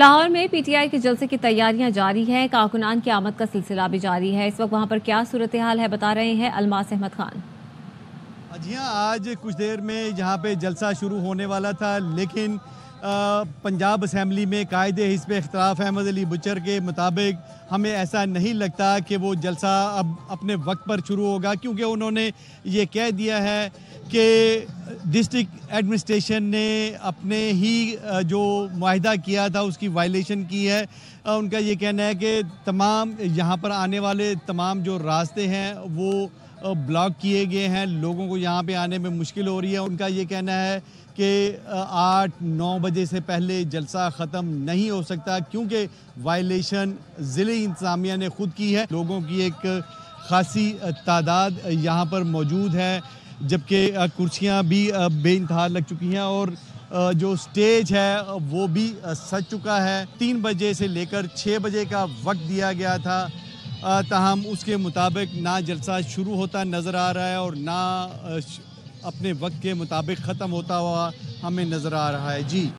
लाहौर में पीटीआई के जलसे की तैयारियां जारी हैं कारकुनान की आमद का सिलसिला भी जारी है इस वक्त वहां पर क्या सूरत हाल है बता रहे हैं अलमास अहमद खान जी हाँ आज कुछ देर में यहाँ पे जलसा शुरू होने वाला था लेकिन पंजाब असम्बली में कायद हिस्ब अख्तराफ अहमद अली बुचर के मुताबिक हमें ऐसा नहीं लगता कि वो जलसा अब अपने वक्त पर शुरू होगा क्योंकि उन्होंने ये कह दिया है कि डिस्ट्रिक्ट एडमिनिस्ट्रेशन ने अपने ही जो माहिदा किया था उसकी वायलेशन की है उनका ये कहना है कि तमाम यहाँ पर आने वाले तमाम जो रास्ते हैं वो ब्लॉक किए गए हैं लोगों को यहाँ पे आने में मुश्किल हो रही है उनका ये कहना है कि आठ नौ बजे से पहले जलसा ख़त्म नहीं हो सकता क्योंकि वायलेशन ज़िले इंतज़ामिया ने खुद की है लोगों की एक खासी तादाद यहाँ पर मौजूद है जबकि कुर्सियाँ भी बेानतहा लग चुकी हैं और जो स्टेज है वो भी सज चुका है तीन बजे से लेकर छः बजे का वक्त दिया गया था तहम उसके मुताबिक ना जलसा शुरू होता नज़र आ रहा है और ना अपने वक्त के मुताबिक ख़त्म होता हुआ हमें नज़र आ रहा है जी